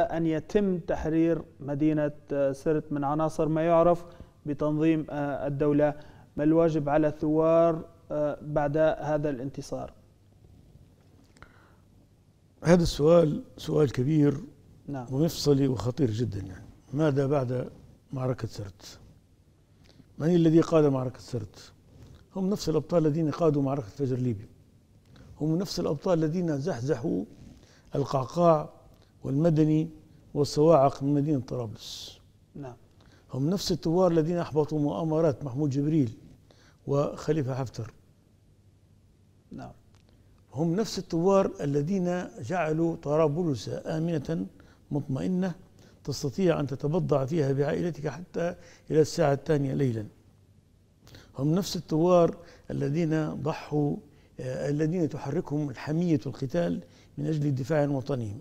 أن يتم تحرير مدينة آه، سرت من عناصر ما يعرف بتنظيم آه، الدولة ما الواجب على الثوار آه، بعد هذا الانتصار هذا السؤال سؤال كبير نعم. ومفصلي وخطير جدا يعني ماذا بعد معركة سرت من الذي قاد معركة سرت هم نفس الأبطال الذين قادوا معركة فجر ليبيا هم نفس الأبطال الذين زحزحوا القعقاع والمدني والصواعق من مدينة طرابلس نعم هم نفس الثوار الذين أحبطوا مؤامرات محمود جبريل وخليفة حفتر نعم هم نفس الثوار الذين جعلوا طرابلس آمنة مطمئنة تستطيع أن تتبضع فيها بعائلتك حتى إلى الساعة الثانية ليلا هم نفس الثوار الذين ضحوا آه، الذين تحركهم الحمية القتال من أجل الدفاع عن وطنهم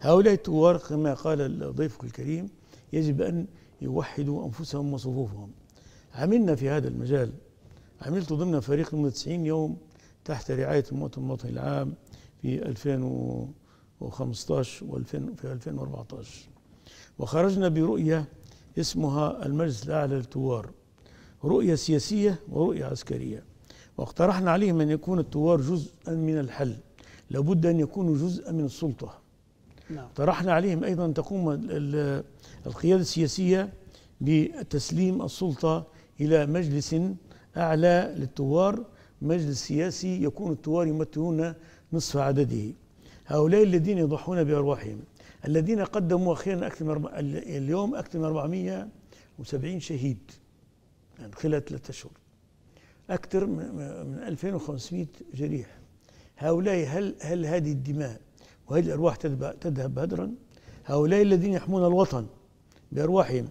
هؤلاء الثوار كما قال الضيف الكريم يجب أن يوحدوا أنفسهم وصفوفهم عملنا في هذا المجال عملت ضمن فريق من 90 يوم تحت رعاية المؤتمر الوطني العام في 2015 و2000 في 2014 وخرجنا برؤية اسمها المجلس الأعلى للثوار رؤية سياسية ورؤية عسكرية واقترحنا عليهم أن يكون الثوار جزءا من الحل لابد أن يكونوا جزءا من السلطة نعم. طرحنا عليهم أيضا تقوم القيادة السياسية بتسليم السلطة إلى مجلس أعلى للثوار مجلس سياسي يكون الثوار يمثلون نصف عدده هؤلاء الذين يضحون بأرواحهم الذين قدموا أخيرا أكثر من اليوم أكثر من 470 شهيد يعني خلال ثلاثة أشهر أكثر من 2500 جريح هؤلاء هل هل هذه الدماء وهذه الأرواح تذهب هدرا هؤلاء الذين يحمون الوطن بأرواحهم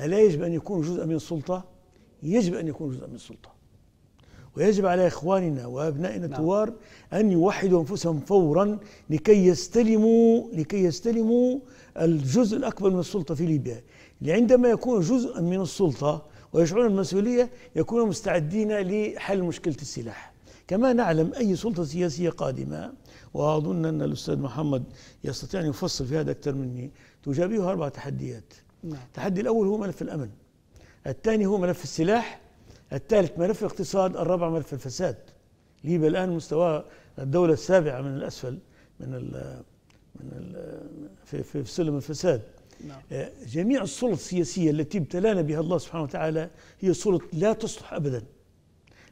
ألا يجب أن يكونوا جزءا من السلطة؟ يجب أن يكونوا جزءا من السلطة ويجب على إخواننا وأبنائنا نعم. الثوار أن يوحدوا أنفسهم فورا لكي يستلموا لكي يستلموا الجزء الأكبر من السلطة في ليبيا عندما يكون جزءا من السلطة ويشعرون المسؤولية يكونوا مستعدين لحل مشكلة السلاح كما نعلم أي سلطة سياسية قادمة وأظن أن الأستاذ محمد يستطيع أن يفصل في هذا أكثر مني تجابهه أربع تحديات نعم. التحدي الأول هو ملف الأمن الثاني هو ملف السلاح الثالث ملف الاقتصاد الرابع ملف الفساد ليبيا الآن مستوى الدولة السابعة من الأسفل من ال من ال في, في سلم الفساد نعم. آه، جميع السلط السياسية التي ابتلانا بها الله سبحانه وتعالى هي سلطة لا تصلح أبداً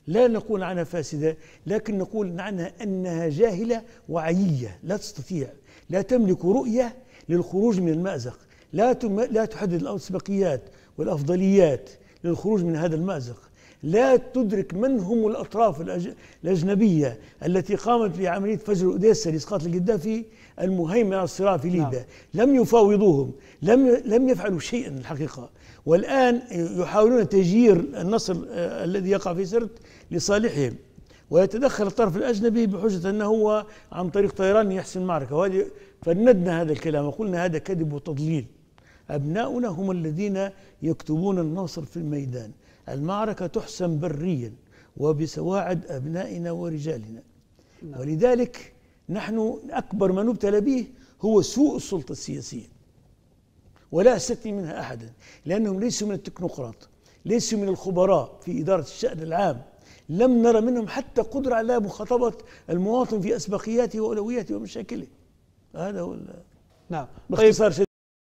لا نقول عنها فاسدة لكن نقول عنها أنها جاهلة وعيية لا تستطيع لا تملك رؤية للخروج من المأزق لا, لا تحدد الأسبقيات والأفضليات للخروج من هذا المأزق لا تدرك من هم الأطراف الأجنبية التي قامت بعملية فجر أوديسا لإسقاط القذافي المهيمن على الصراع في ليبيا نعم. لم يفاوضوهم لم لم يفعلوا شيئا الحقيقة والآن يحاولون تجيير النصر آه، الذي يقع في سرت لصالحهم ويتدخل الطرف الأجنبي بحجة أنه هو عن طريق طيران يحسن المعركه وهذه فندنا هذا الكلام وقلنا هذا كذب وتضليل أبناؤنا هم الذين يكتبون النصر في الميدان المعركة تحسم بريا وبسواعد أبنائنا ورجالنا ولذلك نحن أكبر ما نبتلى به هو سوء السلطة السياسية ولا أستثني منها أحدا لأنهم ليسوا من التكنوقراط ليسوا من الخبراء في إدارة الشأن العام لم نرى منهم حتى قدرة على مخاطبة المواطن في أسبقياته وأولوياته ومشاكله هذا هو نعم طيب. باختصار طيب.